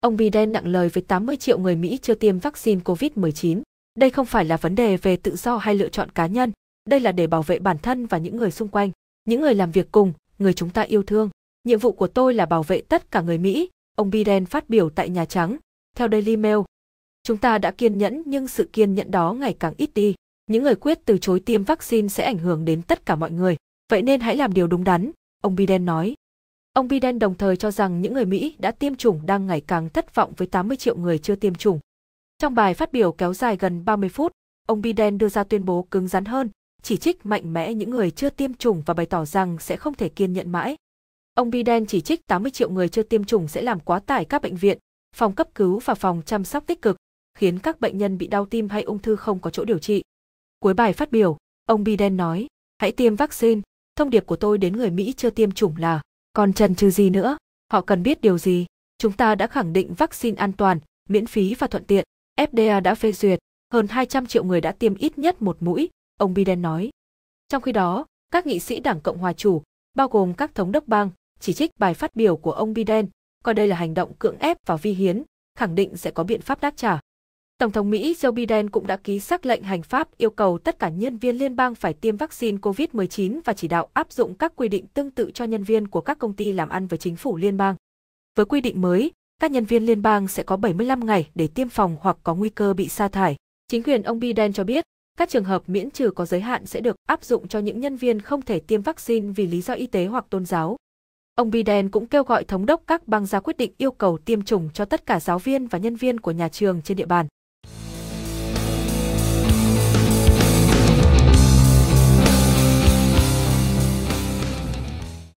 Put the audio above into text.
Ông Biden nặng lời với 80 triệu người Mỹ chưa tiêm vaccine COVID-19. Đây không phải là vấn đề về tự do hay lựa chọn cá nhân, đây là để bảo vệ bản thân và những người xung quanh, những người làm việc cùng, người chúng ta yêu thương. Nhiệm vụ của tôi là bảo vệ tất cả người Mỹ, ông Biden phát biểu tại Nhà Trắng. Theo Daily Mail, chúng ta đã kiên nhẫn nhưng sự kiên nhẫn đó ngày càng ít đi. Những người quyết từ chối tiêm vaccine sẽ ảnh hưởng đến tất cả mọi người. Vậy nên hãy làm điều đúng đắn, ông Biden nói. Ông Biden đồng thời cho rằng những người Mỹ đã tiêm chủng đang ngày càng thất vọng với 80 triệu người chưa tiêm chủng. Trong bài phát biểu kéo dài gần 30 phút, ông Biden đưa ra tuyên bố cứng rắn hơn, chỉ trích mạnh mẽ những người chưa tiêm chủng và bày tỏ rằng sẽ không thể kiên nhẫn mãi. Ông Biden chỉ trích 80 triệu người chưa tiêm chủng sẽ làm quá tải các bệnh viện, phòng cấp cứu và phòng chăm sóc tích cực, khiến các bệnh nhân bị đau tim hay ung thư không có chỗ điều trị. Cuối bài phát biểu, ông Biden nói, hãy tiêm vaccine, thông điệp của tôi đến người Mỹ chưa tiêm chủng là còn trần trừ gì nữa? Họ cần biết điều gì? Chúng ta đã khẳng định vaccine an toàn, miễn phí và thuận tiện. FDA đã phê duyệt, hơn 200 triệu người đã tiêm ít nhất một mũi, ông Biden nói. Trong khi đó, các nghị sĩ Đảng Cộng Hòa Chủ, bao gồm các thống đốc bang, chỉ trích bài phát biểu của ông Biden, coi đây là hành động cưỡng ép và vi hiến, khẳng định sẽ có biện pháp đáp trả. Tổng thống Mỹ Joe Biden cũng đã ký sắc lệnh hành pháp yêu cầu tất cả nhân viên liên bang phải tiêm vaccine COVID-19 và chỉ đạo áp dụng các quy định tương tự cho nhân viên của các công ty làm ăn với chính phủ liên bang. Với quy định mới, các nhân viên liên bang sẽ có 75 ngày để tiêm phòng hoặc có nguy cơ bị sa thải. Chính quyền ông Biden cho biết, các trường hợp miễn trừ có giới hạn sẽ được áp dụng cho những nhân viên không thể tiêm vaccine vì lý do y tế hoặc tôn giáo. Ông Biden cũng kêu gọi thống đốc các bang ra quyết định yêu cầu tiêm chủng cho tất cả giáo viên và nhân viên của nhà trường trên địa bàn.